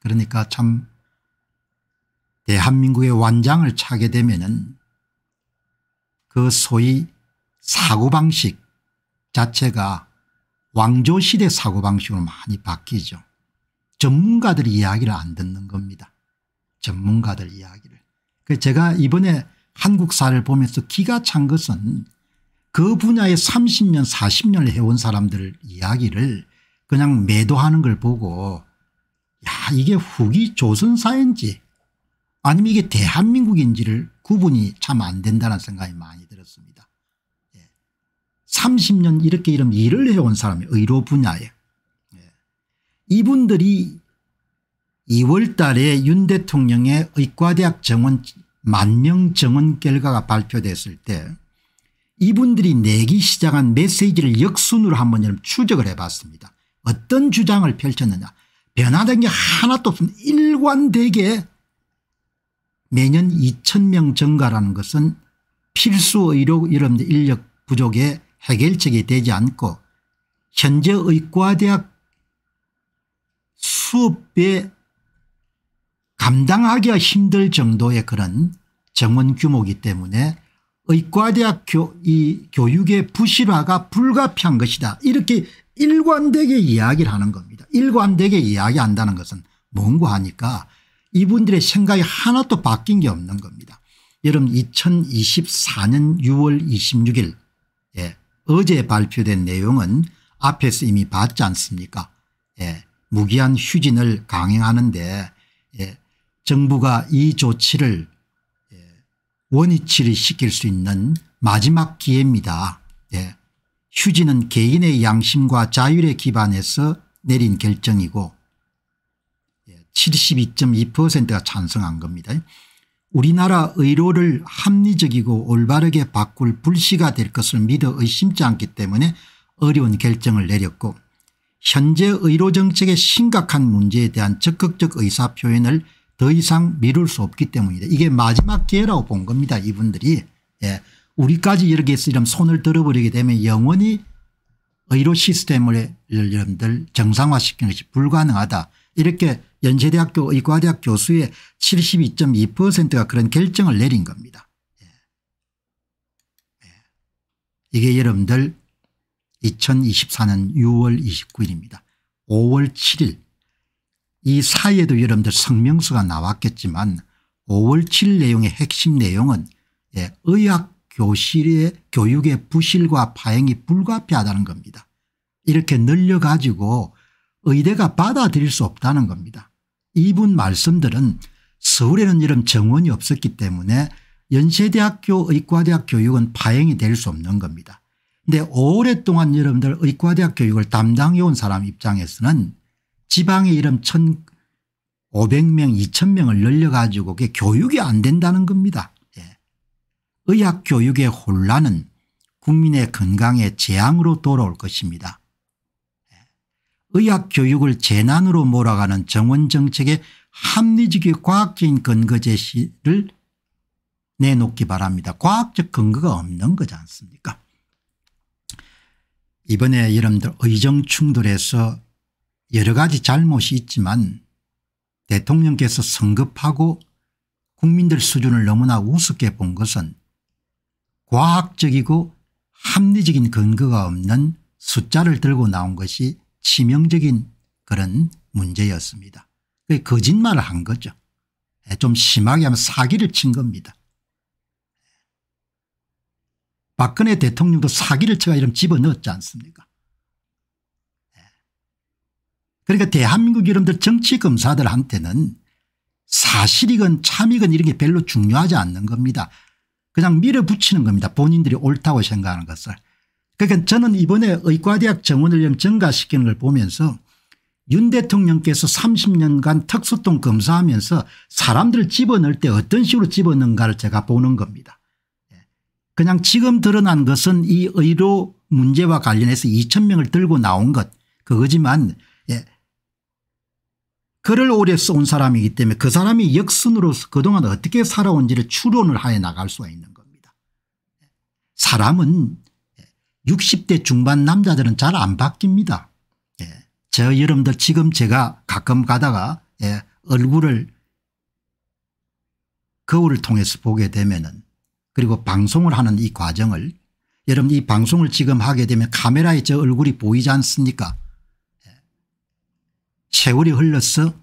그러니까 참 대한민국의 완장을 차게 되면 은그 소위 사고방식 자체가 왕조시대 사고방식으로 많이 바뀌죠. 전문가들 이야기를 안 듣는 겁니다. 전문가들 이야기를. 그 제가 이번에 한국사를 보면서 기가 찬 것은 그 분야에 30년 40년을 해온 사람들 이야기를 그냥 매도하는 걸 보고 야 이게 후기 조선사인지 아니면 이게 대한민국인지를 구분이 참 안 된다는 생각이 많이 들었습니다. 예. 30년 이렇게 이런 일을 해온 사람이 의료 분야에 예. 이분들이 2월 달에 윤 대통령의 의과대학 정원 만명 정원 결과가 발표됐을 때 이분들이 내기 시작한 메시지를 역순으로 한번 추적을 해봤습니다. 어떤 주장을 펼쳤느냐 변화된 게 하나도 없습 일관되게 매년 2천명 증가라는 것은 필수 의료 이런 인력 부족의 해결책이 되지 않고 현재 의과대학 수업에 감당하기가 힘들 정도의 그런 정원 규모이기 때문에 의과대학 교, 이 교육의 부실화가 불가피한 것이다. 이렇게 일관되게 이야기를 하는 겁니다. 일관되게 이야기한다는 것은 뭔고 하니까 이분들의 생각이 하나도 바뀐 게 없는 겁니다. 여러분 2024년 6월 26일 예, 어제 발표된 내용은 앞에서 이미 봤지 않습니까 예, 무기한 휴진을 강행하는데 예, 정부가 이 조치를 예, 원위치를 시킬 수 있는 마지막 기회입니다. 예, 휴지는 개인의 양심과 자율에 기반해서 내린 결정이고 72.2%가 예, 찬성한 겁니다. 우리나라 의료를 합리적이고 올바르게 바꿀 불씨가 될 것을 믿어 의심치 않기 때문에 어려운 결정을 내렸고 현재 의료정책의 심각한 문제에 대한 적극적 의사표현을 더 이상 미룰 수 없기 때문이다. 이게 마지막 기회라고 본 겁니다. 이분들이. 예. 우리까지 여기에서 이런 손을 들어버리게 되면 영원히 의료 시스템을 여러분들 정상화시키는 것이 불가능하다. 이렇게 연세대학교 의과대학 교수의 72.2%가 그런 결정을 내린 겁니다. 예. 예. 이게 여러분들 2024년 6월 29일입니다. 5월 7일 이 사이에도 여러분들 성명서가 나왔겠지만 5월 7일 내용의 핵심 내용은 예, 의학 교실의 교육의 부실과 파행이 불가피하다는 겁니다. 이렇게 늘려가지고 의대가 받아들일 수 없다는 겁니다. 이분 말씀들은 서울에는 이런 정원이 없었기 때문에 연세대학교 의과대학 교육은 파행이 될 수 없는 겁니다. 근데 오랫동안 여러분들 의과대학 교육을 담당해온 사람 입장에서는 지방에 이런 1,500명 2,000명을 늘려가지고 그게 교육이 안 된다는 겁니다. 의학교육의 혼란은 국민의 건강에 재앙으로 돌아올 것입니다. 의학교육을 재난으로 몰아가는 정원정책의 합리적이 과학적인 근거 제시를 내놓기 바랍니다. 과학적 근거가 없는 거지 않습니까 이번에 여러분들 의정 충돌에서 여러 가지 잘못이 있지만 대통령께서 성급하고 국민들 수준을 너무나 우습게 본 것은 과학적이고 합리적인 근거가 없는 숫자를 들고 나온 것이 치명적인 그런 문제였습니다. 거짓말을 한 거죠. 예, 좀 심하게 하면 사기를 친 겁니다. 박근혜 대통령도 사기를 쳐가 이름 집어넣었지 않습니까 예. 그러니까 대한민국 이름들 정치검사들한테는 사실이건 참이건 이런 게 별로 중요하지 않는 겁니다. 그냥 밀어붙이는 겁니다. 본인들이 옳다고 생각하는 것을. 그러니까 저는 이번에 의과대학 정원을 증가시키는 걸 보면서 윤 대통령께서 30년간 특수통 검사하면서 사람들을 집어넣을 때 어떤 식으로 집어넣는가를 제가 보는 겁니다. 예. 그냥 지금 드러난 것은 이 의료 문제와 관련해서 2천명을 들고 나온 것 그거지만 그를 오래 써온 사람이기 때문에 그 사람이 역순으로서 그동안 어떻게 살아온지를 추론을 하여 나갈 수가 있는 겁니다. 사람은 60대 중반 남자들은 잘 안 바뀝니다. 예. 저 여러분들 지금 제가 가끔 가다가 예. 얼굴을 거울을 통해서 보게 되면은 그리고 방송을 하는 이 과정을 여러분 이 방송을 지금 하게 되면 카메라에 저 얼굴이 보이지 않습니까 세월이 흘러서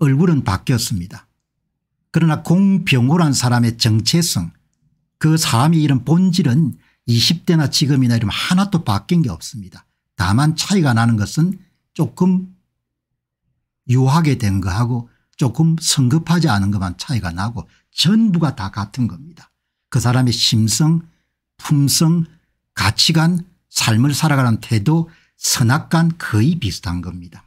얼굴은 바뀌었습니다. 그러나 공병호란 사람의 정체성 그 사람이 이런 본질은 20대나 지금이나 이러면 하나도 바뀐 게 없습니다. 다만 차이가 나는 것은 조금 유하게 된 거하고 조금 성급하지 않은 것만 차이가 나고 전부가 다 같은 겁니다. 그 사람의 심성 품성 가치관 삶을 살아가는 태도 선악관 거의 비슷한 겁니다.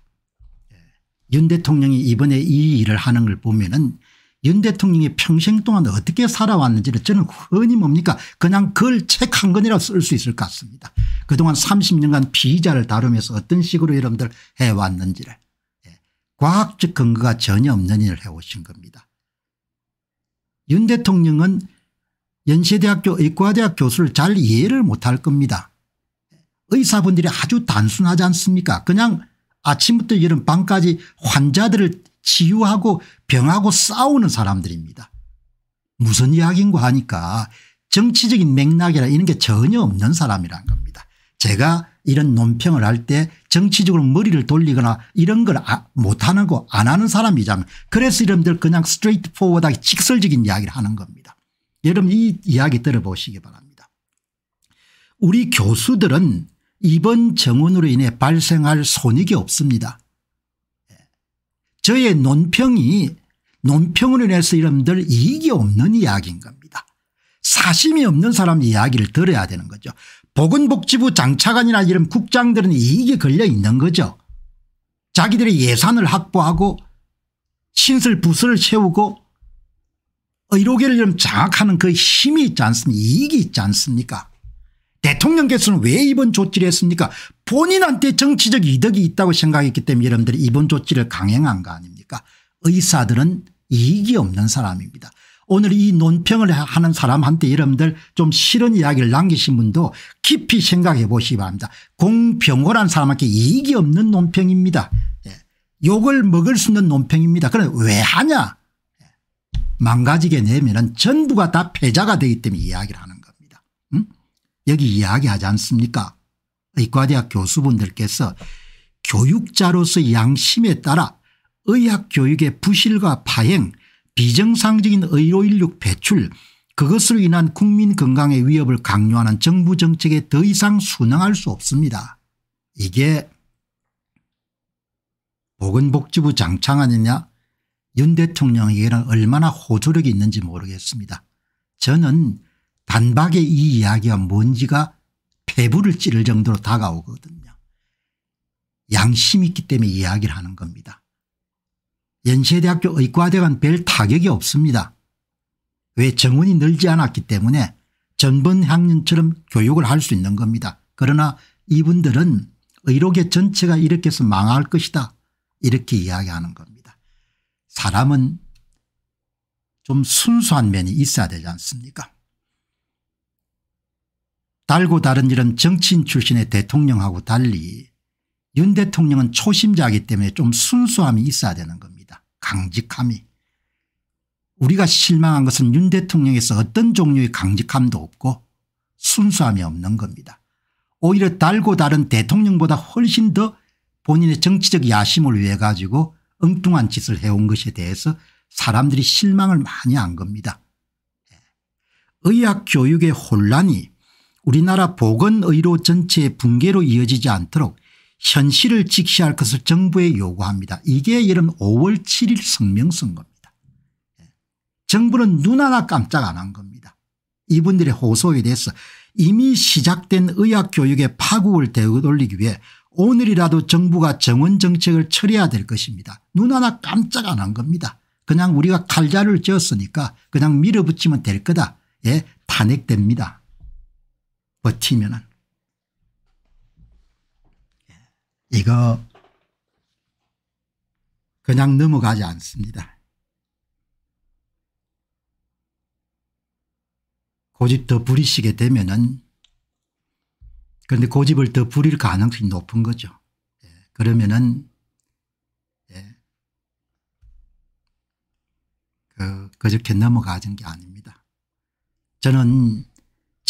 윤 대통령이 이번에 이 일을 하는 걸 보면은 윤 대통령이 평생 동안 어떻게 살아왔는지를 저는 흔히 뭡니까 그냥 그걸 책한 권이라 쓸 수 있을 것 같습니다. 그동안 30년간 피의자를 다루면서 어떤 식으로 여러분들 해왔는지를 예. 과학적 근거가 전혀 없는 일을 해오신 겁니다. 윤 대통령은 연세대학교 의과대학 교수를 잘 이해를 못할 겁니다. 의사분들이 아주 단순하지 않습니까 그냥 아침부터 이른 밤까지 환자들을 치유하고 병하고 싸우는 사람들입니다. 무슨 이야기인가 하니까 정치적인 맥락이나 이런 게 전혀 없는 사람이라 겁니다. 제가 이런 논평을 할 때 정치적으로 머리를 돌리거나 이런 걸 아, 못하는 거 안 하는 사람이잖아요. 그래서 이름들 그냥 스트레이트 포워드하게 직설적인 이야기를 하는 겁니다. 여러분 이 이야기 들어보시기 바랍니다. 우리 교수들은 이번 정원으로 인해 발생할 손익이 없습니다. 예. 저의 논평이 논평으로 인해서 이름들 이익이 없는 이야기인 겁니다. 사심이 없는 사람 이야기를 들어야 되는 거죠. 보건복지부 장차관이나 이런 국장들은 이익이 걸려 있는 거죠. 자기들의 예산을 확보하고 신설 부서를 채우고 의료계를 좀 장악하는 그 힘이 있지 않습니까 이익이 있지 않습니까 대통령께서는 왜 이번 조치를 했습니까 본인한테 정치적 이득이 있다고 생각했기 때문에 여러분들이 이번 조치를 강행한 거 아닙니까 의사들은 이익이 없는 사람입니다. 오늘 이 논평을 하는 사람한테 여러분들 좀 싫은 이야기를 남기신 분도 깊이 생각해 보시기 바랍니다. 공병호란 사람한테 이익이 없는 논평입니다. 예. 욕을 먹을 수 있는 논평입니다. 그럼 왜 하냐 예. 망가지게 내면 전부가 다 패자가 되기 때문에 이야기를 하는 여기 이야기하지 않습니까 의과대학 교수분들께서 교육자로서 양심에 따라 의학교육의 부실과 파행 비정상적인 의료인력 배출 그것으로 인한 국민 건강의 위협을 강요하는 정부 정책에 더 이상 순응할수 없습니다. 이게 보건복지부 장창안이냐 윤 대통령에게는 얼마나 호조력이 있는지 모르겠습니다. 저는 단박에 이이야기가뭔지가배부를 찌를 정도로 다가오거든요. 양심 있기 때문에 이야기를 하는 겁니다. 연세대학교 의과대관 별 타격이 없습니다. 왜 정원이 늘지 않았기 때문에 전번 학년처럼 교육을 할 수 있는 겁니다. 그러나 이분들은 의료계 전체가 이렇게 해서 망할 것이다 이렇게 이야기하는 겁니다. 사람은 좀 순수한 면이 있어야 되지 않습니까 달고 다른 일은 정치인 출신의 대통령하고 달리 윤 대통령은 초심자이기 때문에 좀 순수함이 있어야 되는 겁니다. 강직함이. 우리가 실망한 것은 윤 대통령에서 어떤 종류의 강직함도 없고 순수함이 없는 겁니다. 오히려 달고 다른 대통령보다 훨씬 더 본인의 정치적 야심을 위해 가지고 엉뚱한 짓을 해온 것에 대해서 사람들이 실망을 많이 한 겁니다. 예. 의학 교육의 혼란이 우리나라 보건의료 전체의 붕괴로 이어지지 않도록 현실을 직시할 것을 정부에 요구합니다. 이게 이런 5월 7일 성명 쓴 겁니다. 예. 정부는 눈 하나 깜짝 안 한 겁니다. 이분들의 호소에 대해서 이미 시작된 의학교육의 파국을 되돌리기 위해 오늘이라도 정부가 정원 정책을 처리해야 될 것입니다. 눈 하나 깜짝 안 한 겁니다. 그냥 우리가 칼자를 찌었으니까 그냥 밀어붙이면 될 거다. 예, 탄핵됩니다. 버티면은 예. 이거 그냥 넘어가지 않습니다. 고집 더 부리시게 되면은 그런데 고집을 더 부릴 가능성이 높은 거죠. 예. 그러면은 예. 그, 그저께 넘어가진게 아닙니다. 저는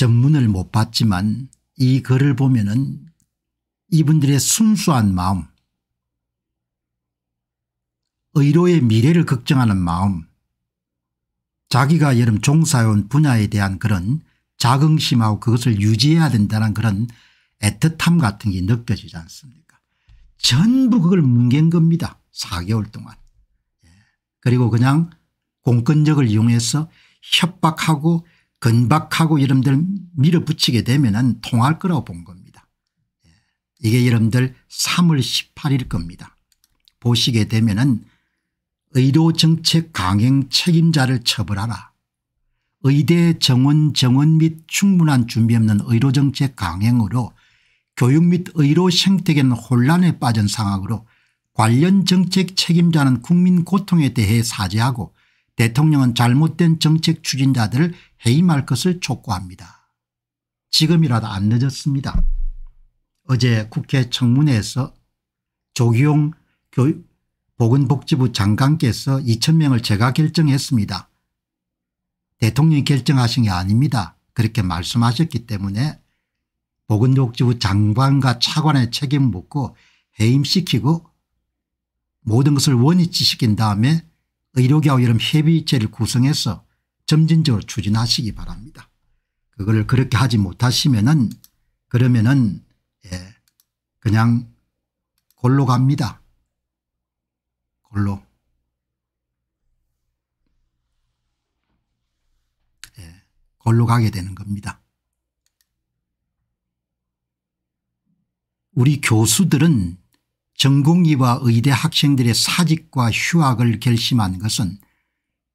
전문을 못 봤지만 이 글을 보면 은 이분들의 순수한 마음 의료의 미래를 걱정하는 마음 자기가 여름 종사해온 분야에 대한 그런 자긍심하고 그것을 유지해야 된다는 그런 애틋함 같은 게 느껴지지 않습니까 전부 그걸 뭉갠 겁니다 4개월 동안 예. 그리고 그냥 공권력을 이용해서 협박하고 건박하고 여러분들 밀어붙이게 되면 은 통할 거라고 본 겁니다. 예. 이게 여러분들 3월 18일 겁니다. 보시게 되면 은 의료정책 강행 책임자를 처벌하라. 의대 정원 정원 및 충분한 준비 없는 의료정책 강행으로 교육 및 의료 생태계는 혼란에 빠진 상황으로 관련 정책 책임자는 국민 고통에 대해 사죄하고 대통령은 잘못된 정책 추진자들을 해임할 것을 촉구합니다. 지금이라도 안 늦었습니다. 어제 국회 청문회에서 조기용 교육 보건복지부 장관께서 2천명을 제가 결정했습니다. 대통령이 결정하신 게 아닙니다. 그렇게 말씀하셨기 때문에 보건복지부 장관과 차관의 책임 묻고 해임시키고 모든 것을 원위치시킨 다음에 의료계와 여름 협의체를 구성해서 점진적으로 추진하시기 바랍니다. 그걸 그렇게 하지 못하시면은 그러면은 예 그냥 골로 갑니다. 골로. 예 골로 가게 되는 겁니다. 우리 교수들은 전공의와 의대 학생들의 사직과 휴학을 결심한 것은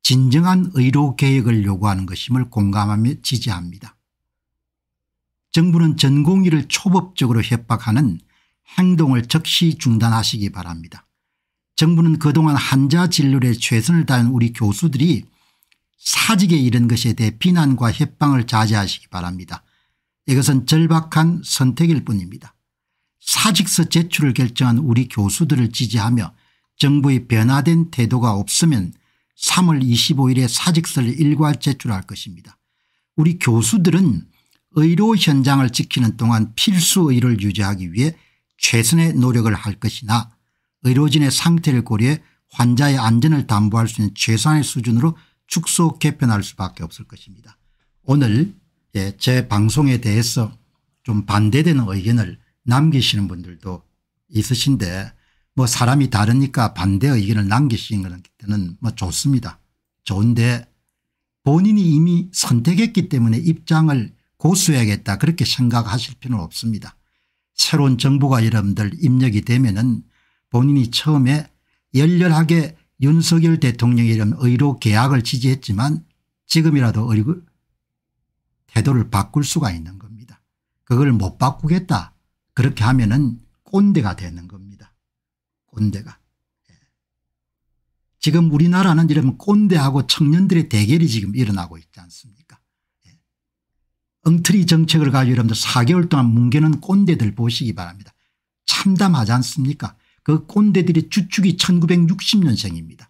진정한 의료 개혁을 요구하는 것임을 공감하며 지지합니다. 정부는 전공의를 초법적으로 협박하는 행동을 즉시 중단하시기 바랍니다. 정부는 그동안 환자 진료에 최선을 다한 우리 교수들이 사직에 이른 것에 대해 비난과 협방을 자제하시기 바랍니다. 이것은 절박한 선택일 뿐입니다. 사직서 제출을 결정한 우리 교수들을 지지하며 정부의 변화된 태도가 없으면 3월 25일에 사직서를 일괄 제출할 것입니다. 우리 교수들은 의료 현장을 지키는 동안 필수 의를 료 유지하기 위해 최선의 노력을 할 것이나 의료진의 상태를 고려해 환자의 안전을 담보할 수 있는 최상의 수준으로 축소 개편할 수밖에 없을 것입니다. 오늘 예, 제 방송에 대해서 좀 반대되는 의견을 남기시는 분들도 있으신데 뭐 사람이 다르니까 반대 의견을 남기시는 거는 뭐 좋습니다. 좋은데 본인이 이미 선택했기 때문에 입장을 고수해야겠다 그렇게 생각하실 필요는 없습니다. 새로운 정부가 여러분들 입력이 되면 은 본인이 처음에 열렬하게 윤석열 대통령 의 이름 의료 계약을 지지했지만 지금이라도 의료 태도를 바꿀 수가 있는 겁니다. 그걸 못 바꾸겠다 그렇게 하면은 꼰대가 되는 겁니다. 꼰대가. 예. 지금 우리나라는 이러면 꼰대하고 청년들의 대결이 지금 일어나고 있지 않습니까? 예. 엉터리 정책을 가지고 여러분들 4개월 동안 뭉개는 꼰대들 보시기 바랍니다. 참담하지 않습니까? 그 꼰대들의 주축이 1960년생입니다.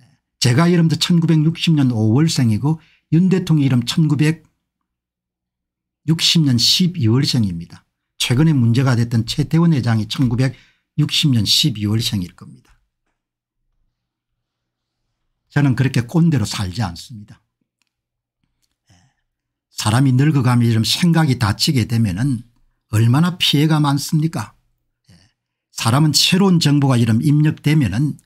예. 제가 여러분들 1960년 5월생이고 윤 대통령 이름 1960년 12월생입니다. 최근에 문제가 됐던 최태원 회장이 1960년 12월 생일 겁니다. 저는 그렇게 꼰대로 살지 않습니다. 예. 사람이 늙어가면 이 생각이 다치게 되면 은 얼마나 피해가 많습니까 예. 사람은 새로운 정보가 이런 입력되면 은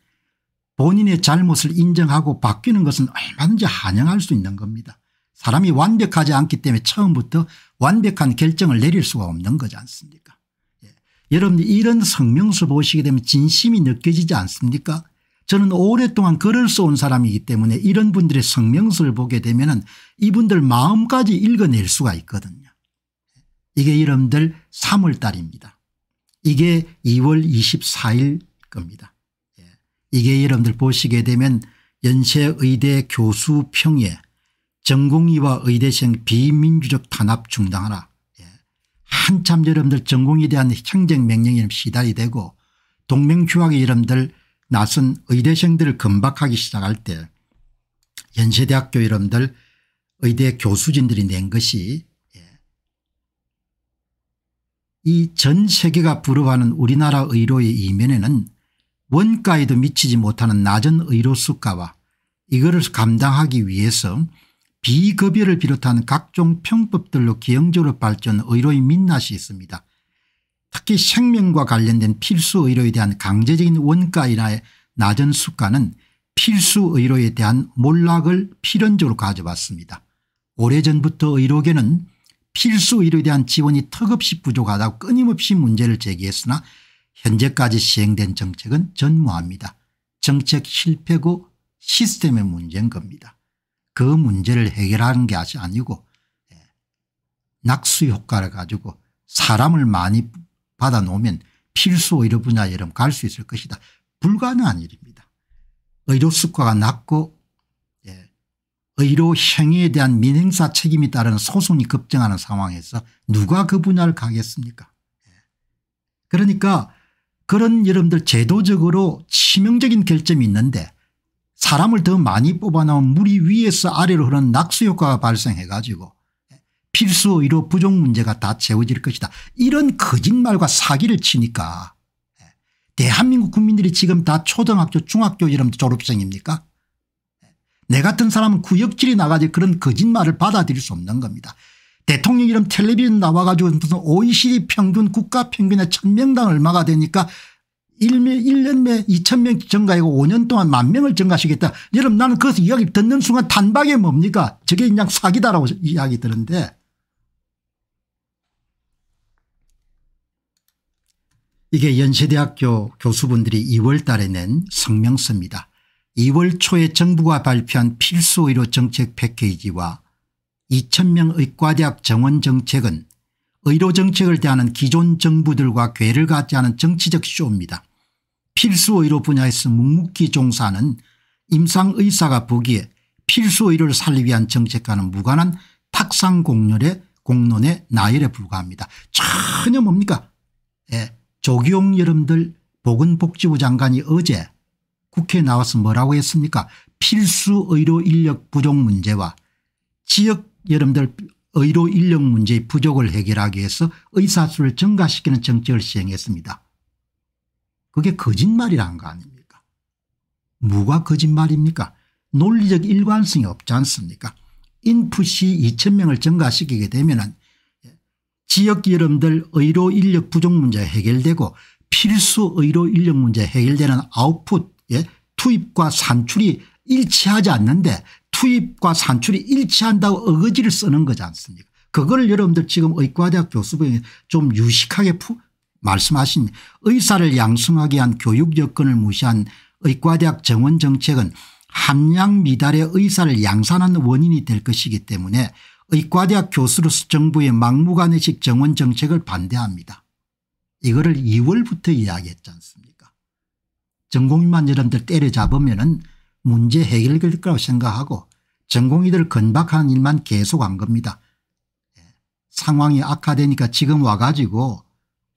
본인의 잘못을 인정하고 바뀌는 것은 얼마든지 환영할 수 있는 겁니다. 사람이 완벽하지 않기 때문에 처음부터 완벽한 결정을 내릴 수가 없는 거지 않습니까 예. 여러분 이런 성명서 보시게 되면 진심이 느껴지지 않습니까 저는 오랫동안 글을 써온 사람이기 때문에 이런 분들의 성명서를 보게 되면 이분들 마음까지 읽어낼 수가 있거든요 이게 여러분들 3월달입니다 이게 2월 24일 겁니다 예. 이게 여러분들 보시게 되면 연세의대 교수평예 전공의와 의대생 비민주적 탄압 중단하라. 예. 한참 여러분들 전공에 대한 행정명령이 시달이 되고 동맹휴학이 여러분들 낯선 의대생들을 금박하기 시작할 때 연세대학교 여러분들 의대 교수진들이 낸 것이 예. 이전 세계가 부러워하는 우리나라 의료의 이면에는 원가에도 미치지 못하는 낮은 의료 수가와 이거를 감당하기 위해서 비급여를 비롯한 각종 평법들로 기형적으로 발전 의료의 민낯이 있습니다. 특히 생명과 관련된 필수 의료에 대한 강제적인 원가 인하의 낮은 수가는 필수 의료에 대한 몰락을 필연적으로 가져왔습니다. 오래전부터 의료계는 필수 의료에 대한 지원이 턱없이 부족하다고 끊임없이 문제를 제기했으나 현재까지 시행된 정책은 전무합니다. 정책 실패고 시스템의 문제인 겁니다. 그 문제를 해결하는 게 아니고 예, 낙수 효과를 가지고 사람을 많이 받아 놓으면 필수 의료 분야에 이러 갈수 있을 것이다. 불가능한 일입니다. 의료 수가가 낮고 예, 의료 행위에 대한 민행사 책임이 따르는 소송이 급증하는 상황에서 누가 그 분야를 가겠습니까 예. 그러니까 그런 여러분들 제도적으로 치명적인 결점이 있는데 사람을 더 많이 뽑아놓은 물이 위에서 아래로 흐른 낙수효과가 발생해 가지고 필수 의료 부족 문제가 다 채워질 것이다. 이런 거짓말과 사기를 치니까 대한민국 국민들이 지금 다 초등학교 중학교 이런 졸업생입니까 내 같은 사람은 구역질이 나가지 그런 거짓말을 받아들일 수 없는 겁니다. 대통령 이름 텔레비전 나와가지고 무슨 OECD 평균 국가 평균의 천명당 얼마가 되니까 1년에 2천 명 증가하고 5년 동안 만 명을 증가시겠다 여러분 나는 그것을 이야기 듣는 순간 단박에 뭡니까 저게 그냥 사기다라고 이야기 드는데 이게 연세대학교 교수분들이 2월 달에 낸 성명서입니다. 2월 초에 정부가 발표한 필수 의료 정책 패키지와 2,000명 의과대학 정원 정책은 의료 정책을 대하는 기존 정부들과 괴를 갖지 않은 정치적 쇼입니다. 필수의료 분야에서 묵묵히 종사하는 임상의사가 보기에 필수의료를 살리기 위한 정책과는 무관한 탁상공론의 공론의 나열에 불과합니다. 전혀 뭡니까 예. 조기용 여러분들 보건복지부 장관이 어제 국회에 나와서 뭐라고 했습니까 필수 의료 인력 부족 문제와 지역 여러분들 의료 인력 문제의 부족을 해결하기 위해서 의사수를 증가시키는 정책을 시행했습니다. 그게 거짓말이라는 거 아닙니까? 뭐가 거짓말입니까? 논리적 일관성이 없지 않습니까? 인풋이 2천명을 증가시키게 되면 예, 지역 여러들 의료 인력 부족 문제 해결되고 필수 의료 인력 문제 해결되는 아웃풋 예? 투입과 산출이 일치하지 않는데 투입과 산출이 일치한다고 어거지를 쓰는 거지 않습니까 그걸 여러분들 지금 의과대학 교수분이 좀 유식하게 말씀하신 의사를 양성하게한 교육 여건을 무시한 의과대학 정원 정책은 함량 미달의 의사를 양산하는 원인이 될 것이기 때문에 의과대학 교수로서 정부의 막무가내식 정원 정책을 반대합니다. 이거를 2월부터 이야기했지 않습니까 전공인만 여러분들 때려잡으면 은 문제 해결될 거라고 생각하고 전공의들 건박한 일만 계속한 겁니다. 예. 상황이 악화되니까 지금 와가지고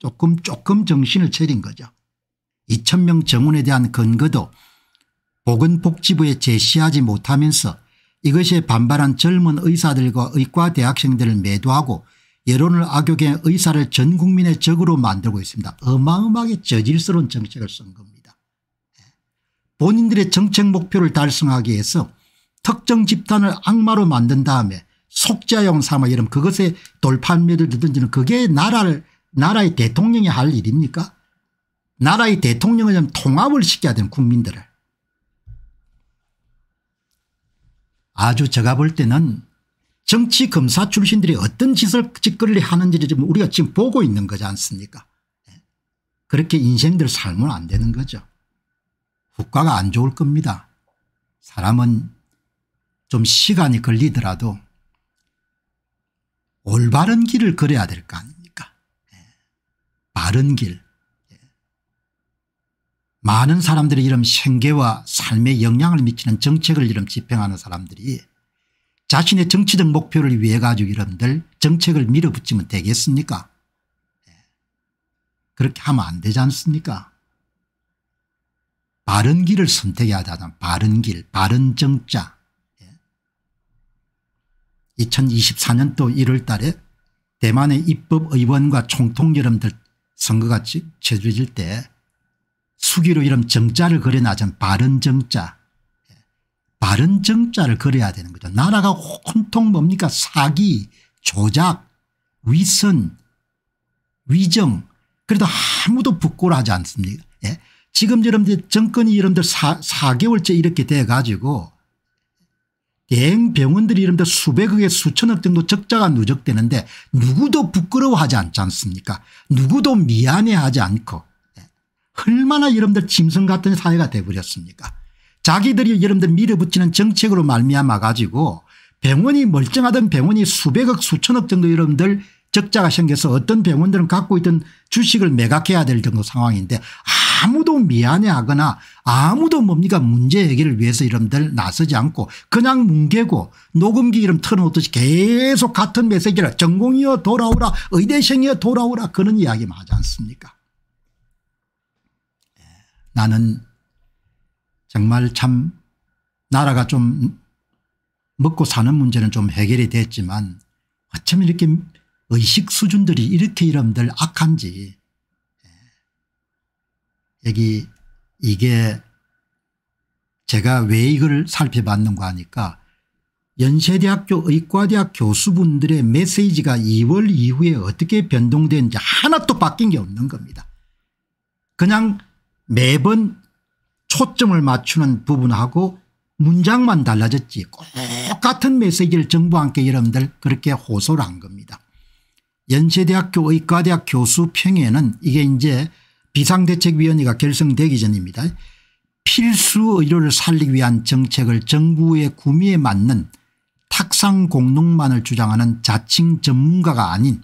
조금 조금 정신을 차린 거죠. 2천명 정원에 대한 근거도 보건복지부에 제시하지 못하면서 이것에 반발한 젊은 의사들과 의과 대학생들을 매도하고 여론을 악용해 의사를 전 국민의 적으로 만들고 있습니다. 어마어마하게 저질스러운 정책을 쓴 겁니다. 본인들의 정책 목표를 달성하기 위해서 특정 집단을 악마로 만든 다음에 속자용 삼아 이름 그것에 돌판매를 든지는 그게 나라를 나라의 대통령이 할 일입니까 나라의 대통령을 좀 통합을 시켜야 되는 국민들을 아주 제가 볼 때는 정치 검사 출신들이 어떤 짓을 짓거리 하는지를 지금 우리가 지금 보고 있는 거지 않습니까 그렇게 인생들 살면 안 되는 거죠 국가가 안 좋을 겁니다 사람은 좀 시간이 걸리더라도 올바른 길을 걸어야 될 거 아닙니까 바른 길 많은 사람들이 이런 생계와 삶에 영향을 미치는 정책을 이름 집행하는 사람들이 자신의 정치적 목표를 위해 가지고 이름들 정책을 밀어붙이면 되겠습니까 예. 그렇게 하면 안 되지 않습니까 바른 길을 선택해야 하다는 바른 길 바른 정자 2024년도 예. 1월 달에 대만의 입법의원과 총통 여러분들 선거같이 쳐해질때 수기로 이름 정자를 그려놔준 바른 정자 예. 바른 정자를 그려야 되는 거죠. 나라가 온통 뭡니까 사기 조작 위선 위정 그래도 아무도 부끄러하지 않습니다. 예? 지금 여러분들 정권이 여러분들 4, 4개월째 이렇게 돼가지고 대행 병원들이 이른데 수백억에 수천억 정도 적자가 누적되는데 누구도 부끄러워하지 않지 않습니까 누구도 미안해하지 않고 예, 얼마나 여러분들 짐승 같은 사회가 돼버렸습니까 자기들이 여러분들 밀어붙이는 정책으로 말미암아 가지고 병원이 멀쩡하던 병원이 수백억 수천억 정도 여러분들 적자가 생겨서 어떤 병원들은 갖고 있던 주식을 매각해야 될 정도 상황인데 아무도 미안해하거나 아무도 뭡니까 문제 해결을 위해서 이런들 나서지 않고 그냥 뭉개고 녹음기 이름 틀어놓듯이 계속 같은 메시지를 전공이여 돌아오라 의대생이여 돌아오라 그런 이야기 하지 않습니까 예, 나는 정말 참 나라가 좀 먹고 사는 문제는 좀 해결이 됐지만 어쩜 이렇게 의식 수준들이 이렇게 이런들 악한지 여기 이게 제가 왜 이걸 살펴봤는가 하니까 연세대학교 의과대학 교수분들의 메시지가 2월 이후에 어떻게 변동되는지 하나도 바뀐 게 없는 겁니다. 그냥 매번 초점을 맞추는 부분하고 문장만 달라졌지 똑같은 메시지를 정부와 함께 여러분들 그렇게 호소를 한 겁니다. 연세대학교 의과대학 교수 평에는 이게 이제 비상대책위원회가 결성되기 전입니다. 필수 의료를 살리기 위한 정책을 정부의 구미에 맞는 탁상 공론만을 주장하는 자칭 전문가가 아닌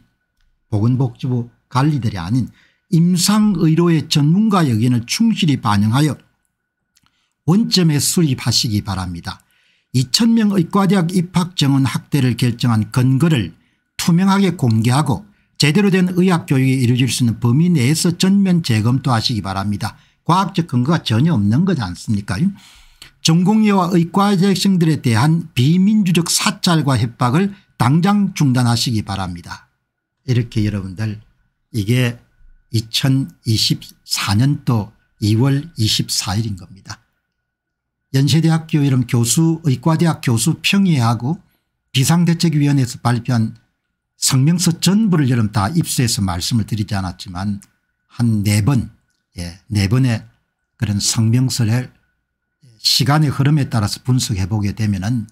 보건복지부 관리들이 아닌 임상의료의 전문가 의견을 충실히 반영하여 원점에 수립하시기 바랍니다. 2000명 의과대학 입학 정원 확대를 결정한 근거를 투명하게 공개하고 제대로 된 의학교육이 이루어질 수 있는 범위 내에서 전면 재검토 하시기 바랍니다. 과학적 근거가 전혀 없는 거지 않습니까 전공의와 의과대학생들에 대한 비민주적 사찰과 협박을 당장 중단하시기 바랍니다. 이렇게 여러분들 이게 2024년도 2월 24일인 겁니다. 연세대학교 이름 교수 의과대학 교수 평의하고 비상대책위원회에서 발표한 성명서 전부를 여러분 다 입수해서 말씀을 드리지 않았지만 한 네 번, 예, 네 번의 그런 성명서를 시간의 흐름에 따라서 분석해 보게 되면은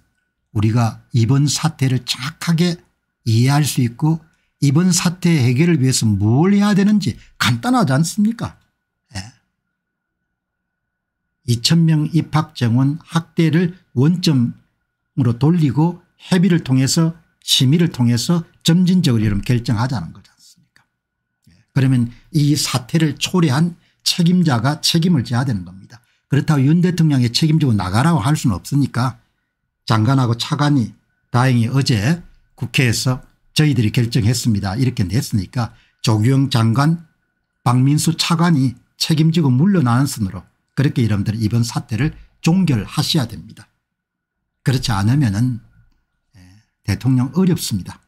우리가 이번 사태를 정확하게 이해할 수 있고 이번 사태 해결을 위해서 뭘 해야 되는지 간단하지 않습니까? 예. 2,000명 입학 정원 확대를 원점으로 돌리고 협의를 통해서 심의를 통해서 점진적으로 여러분 결정하자는 거지 않습니까 예. 그러면 이 사태를 초래한 책임자가 책임을 져야 되는 겁니다. 그렇다고 윤 대통령이 책임지고 나가라고 할 수는 없으니까 장관하고 차관이 다행히 어제 국회에서 저희들이 결정했습니다. 이렇게 냈으니까 조규영 장관 박민수 차관이 책임지고 물러나는 순으로 그렇게 여러분들 이번 사태를 종결하셔야 됩니다. 그렇지 않으면 은 대통령 어렵습니다.